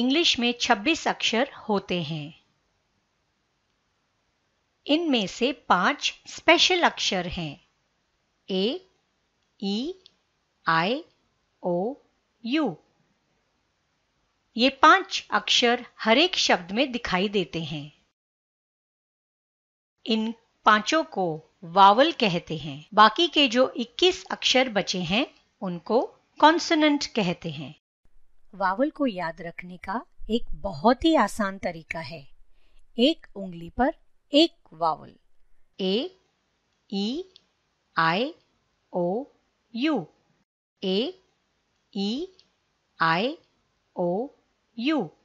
English में 26 अक्षर होते हैं इनमें से पांच स्पेशल अक्षर हैं ए ई आई ओ यू ये पांच अक्षर हरेक शब्द में दिखाई देते हैं इन पांचों को वावल कहते हैं बाकी के जो 21 अक्षर बचे हैं उनको कॉन्सोनेंट कहते हैं वावल को याद रखने का एक बहुत ही आसान तरीका है एक उंगली पर एक vowel A E I O U A E I O you